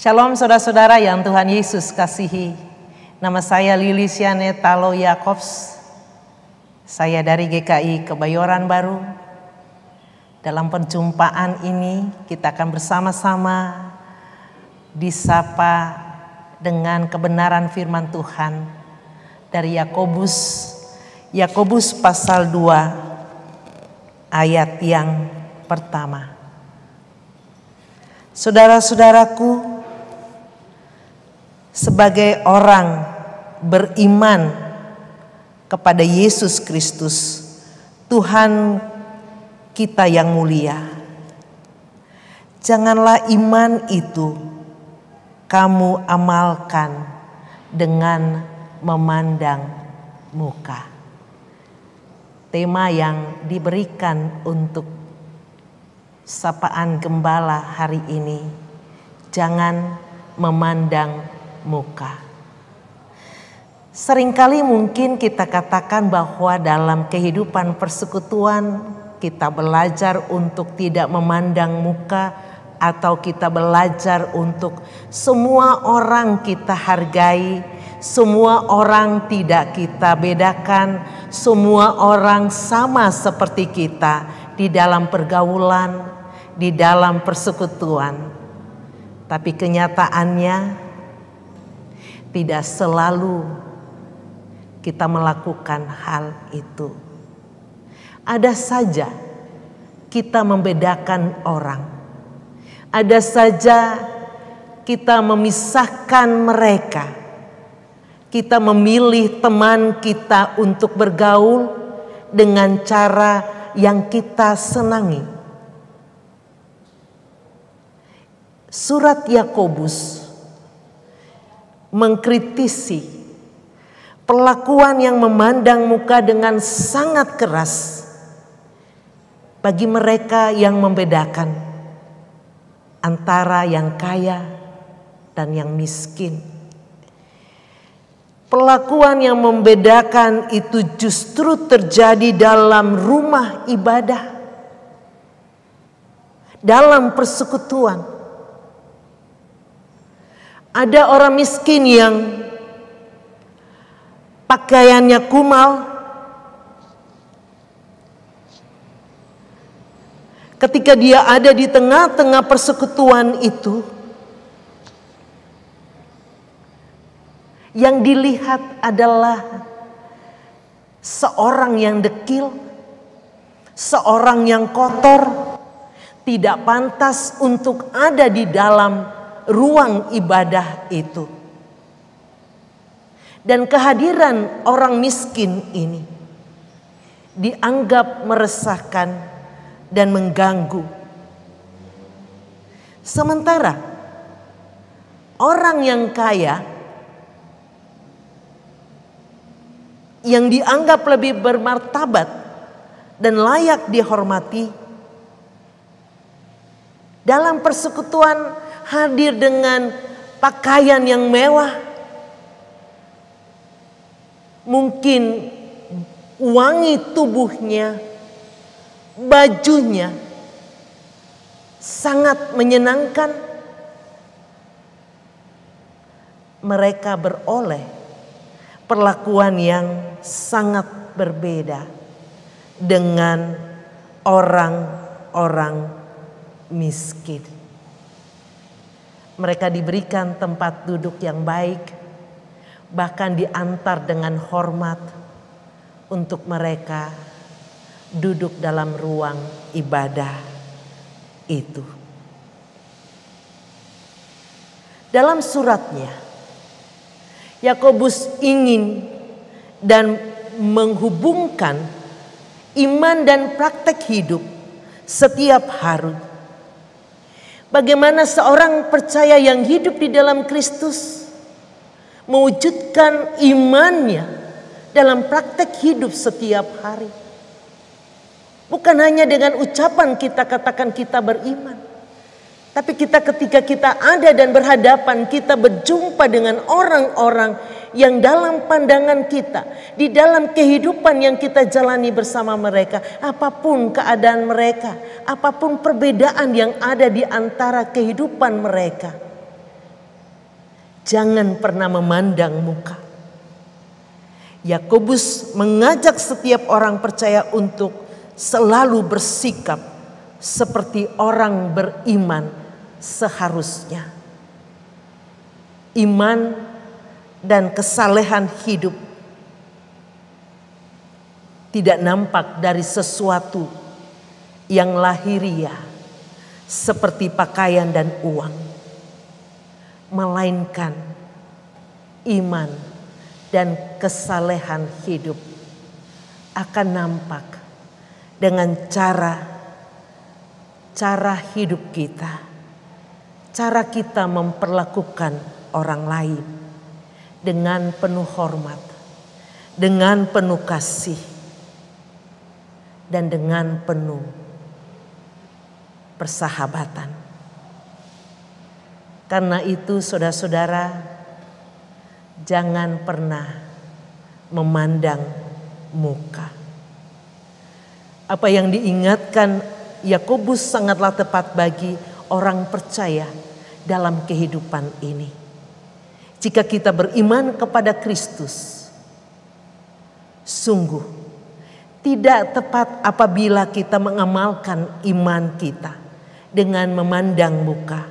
Shalom saudara-saudara yang Tuhan Yesus kasihi. Nama saya Lili Siane Talo Yakobs. Saya dari GKI Kebayoran Baru. Dalam perjumpaan ini kita akan bersama-sama disapa dengan kebenaran firman Tuhan dari Yakobus Yakobus pasal 2 ayat yang pertama. Saudara-saudaraku, sebagai orang beriman kepada Yesus Kristus, Tuhan kita yang mulia. Janganlah iman itu kamu amalkan dengan memandang muka. Tema yang diberikan untuk sapaan gembala hari ini, jangan memandang muka. Seringkali mungkin kita katakan bahwa dalam kehidupan persekutuan kita belajar untuk tidak memandang muka atau kita belajar untuk semua orang kita hargai, semua orang tidak kita bedakan, semua orang sama seperti kita di dalam pergaulan, di dalam persekutuan. Tapi kenyataannya, tidak selalu kita melakukan hal itu. Ada saja kita membedakan orang, ada saja kita memisahkan mereka, kita memilih teman kita untuk bergaul dengan cara yang kita senangi. Surat Yakobus mengkritisi, perlakuan yang memandang muka dengan sangat keras bagi mereka yang membedakan antara yang kaya dan yang miskin. Perlakuan yang membedakan itu justru terjadi dalam rumah ibadah, dalam persekutuan ada orang miskin yang pakaiannya kumal. Ketika dia ada di tengah-tengah persekutuan itu, yang dilihat adalah seorang yang dekil, seorang yang kotor, tidak pantas untuk ada di dalam ruang ibadah itu. Dan kehadiran orang miskin ini dianggap meresahkan dan mengganggu. Sementara orang yang kaya yang dianggap lebih bermartabat dan layak dihormati dalam persekutuan hadir dengan pakaian yang mewah. Mungkin wangi tubuhnya, bajunya sangat menyenangkan. Mereka beroleh perlakuan yang sangat berbeda dengan orang-orang miskin. Mereka diberikan tempat duduk yang baik, bahkan diantar dengan hormat untuk mereka duduk dalam ruang ibadah itu. Dalam suratnya, Yakobus ingin dan menghubungkan iman dan praktek hidup setiap hari Bagaimana seorang percaya yang hidup di dalam Kristus mewujudkan imannya dalam praktek hidup setiap hari. Bukan hanya dengan ucapan kita katakan kita beriman. Tapi kita ketika kita ada dan berhadapan kita berjumpa dengan orang-orang yang dalam pandangan kita, di dalam kehidupan yang kita jalani bersama mereka, apapun keadaan mereka, apapun perbedaan yang ada di antara kehidupan mereka. Jangan pernah memandang muka. Yakobus mengajak setiap orang percaya untuk selalu bersikap seperti orang beriman seharusnya. Iman dan kesalehan hidup tidak nampak dari sesuatu yang lahiriah seperti pakaian dan uang melainkan iman dan kesalehan hidup akan nampak dengan cara cara hidup kita cara kita memperlakukan orang lain dengan penuh hormat, dengan penuh kasih, dan dengan penuh persahabatan. Karena itu, saudara-saudara, jangan pernah memandang muka. Apa yang diingatkan Yakobus sangatlah tepat bagi orang percaya dalam kehidupan ini. Jika kita beriman kepada Kristus, sungguh tidak tepat apabila kita mengamalkan iman kita dengan memandang muka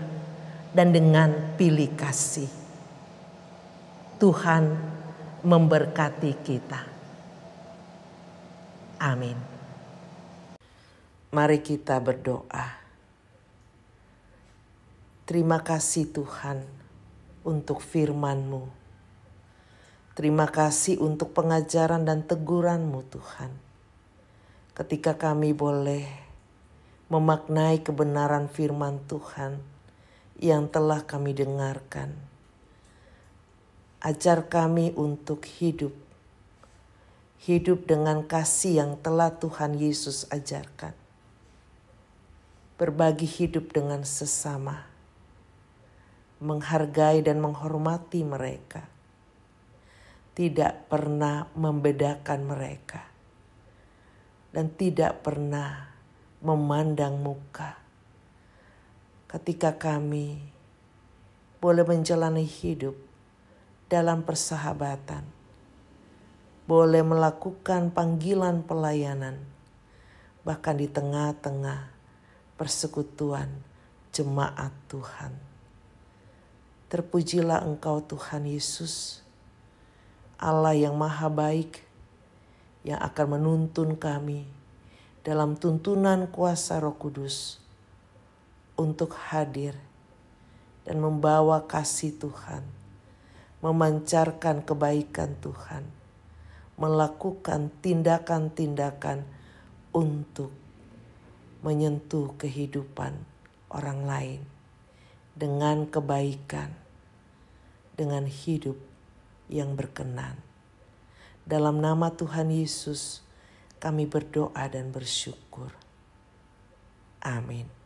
dan dengan pilih kasih. Tuhan memberkati kita. Amin. Mari kita berdoa. Terima kasih, Tuhan untuk firman-Mu. Terima kasih untuk pengajaran dan teguran-Mu Tuhan. Ketika kami boleh memaknai kebenaran firman Tuhan yang telah kami dengarkan. Ajar kami untuk hidup. Hidup dengan kasih yang telah Tuhan Yesus ajarkan. Berbagi hidup dengan sesama menghargai dan menghormati mereka, tidak pernah membedakan mereka, dan tidak pernah memandang muka. Ketika kami boleh menjalani hidup dalam persahabatan, boleh melakukan panggilan pelayanan, bahkan di tengah-tengah persekutuan jemaat Tuhan. Terpujilah Engkau Tuhan Yesus, Allah yang maha baik, yang akan menuntun kami dalam tuntunan kuasa roh kudus untuk hadir dan membawa kasih Tuhan, memancarkan kebaikan Tuhan, melakukan tindakan-tindakan untuk menyentuh kehidupan orang lain dengan kebaikan, dengan hidup yang berkenan. Dalam nama Tuhan Yesus, kami berdoa dan bersyukur. Amin.